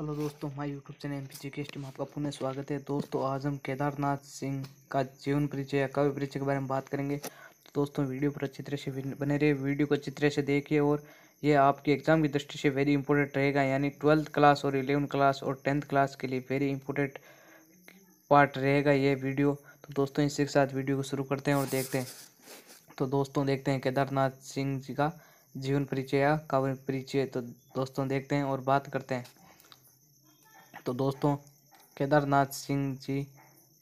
hello दोस्तों हमारे YouTube channel M P cast में आपका पुनः स्वागत है दोस्तों आज हम केदारनाथ सिंह का जीवन परिचय या काव्य परिचय के बारे में बात करेंगे तो दोस्तों वीडियो पर अच्छी तरह से बने रहे वीडियो को अच्छी तरह से देखिए और ये आपके एग्जाम की दृष्टि से वेरी इंपॉर्टेंट रहेगा यानी ट्वेल्थ क्लास और इलेवन क्लास और टेंथ क्लास के लिए वेरी इंपॉर्टेंट पार्ट रहेगा ये वीडियो तो दोस्तों इसी के साथ वीडियो को शुरू करते हैं और देखते हैं तो दोस्तों देखते हैं केदारनाथ सिंह जी का जीवन परिचय या काव्य परिचय तो दोस्तों देखते हैं और बात करते हैं तो दोस्तों केदारनाथ सिंह जी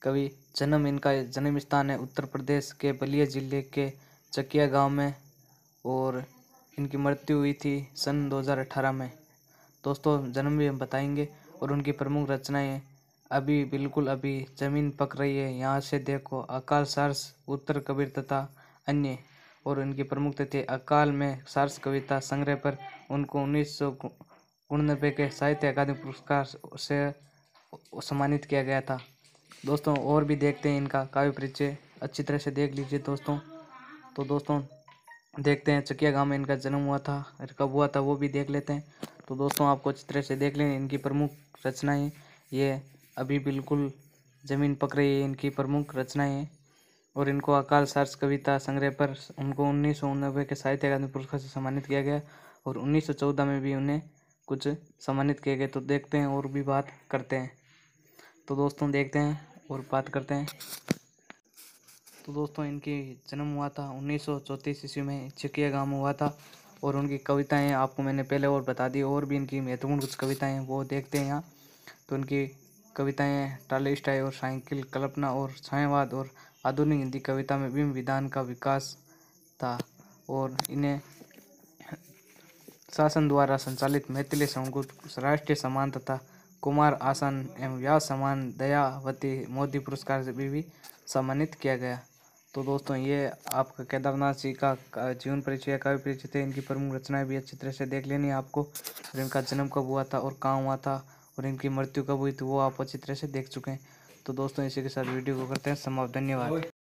कवि जन्म इनका जन्म स्थान है उत्तर प्रदेश के बलिया जिले के चकिया गांव में और इनकी मृत्यु हुई थी सन 2018 में दोस्तों जन्म भी हम बताएंगे और उनकी प्रमुख रचनाएं अभी बिल्कुल अभी जमीन पक रही है यहाँ से देखो अकाल सार्स उत्तर कबीर तथा अन्य और उनकी प्रमुख तथ्य अकाल में सार्स कविता संग्रह पर उनको उन्नीस गुणनबे के साहित्य अकादमी पुरस्कार से सम्मानित किया गया था दोस्तों और भी देखते हैं इनका काव्य परिचय अच्छी तरह से देख लीजिए दोस्तों तो दोस्तों देखते हैं चकिया गांव में इनका जन्म हुआ था कब हुआ था वो भी देख लेते हैं तो दोस्तों आपको अच्छी तरह से देख लें इनकी प्रमुख रचनाएं ये अभी बिल्कुल ज़मीन पक रही है इनकी प्रमुख रचनाएं हैं और इनको अकाल सार्स कविता संग्रह पर उनको उन्नीस के साहित्य अकादमी पुरस्कार से सम्मानित किया गया और 1914 में भी उन्हें कुछ सम्मानित किए गए तो देखते हैं और भी बात करते हैं तो दोस्तों देखते हैं और बात करते हैं तो दोस्तों इनकी जन्म हुआ था उन्नीस सौ चौंतीस ईस्वी में चिकिया गांव हुआ था और उनकी कविताएं आपको मैंने पहले और बता दी और भी इनकी महत्वपूर्ण कुछ कविताएं वो देखते हैं यहाँ तो इनकी कविताएं टालेस्टाई और साइकिल कल्पना और छायावाद और आधुनिक हिंदी कविता में बिंब विधान का विकास था और इन्हें शासन द्वारा संचालित मैथिली संकुट राष्ट्रीय सम्मान तथा कुमार आसन एवं व्यास सम्मान दयावती मोदी पुरस्कार से भी, भी सम्मानित किया गया तो दोस्तों ये आपका केदारनाथ जी का जीवन परिचय काव्य परिचय थे इनकी प्रमुख रचनाएं भी अच्छी तरह से देख लेनी आपको और इनका जन्म कब हुआ था और कहाँ हुआ था और इनकी मृत्यु कब हुई थी वो आप अच्छी तरह से देख चुके हैं तो दोस्तों इसी के साथ वीडियो को करते हैं समाप्त धन्यवाद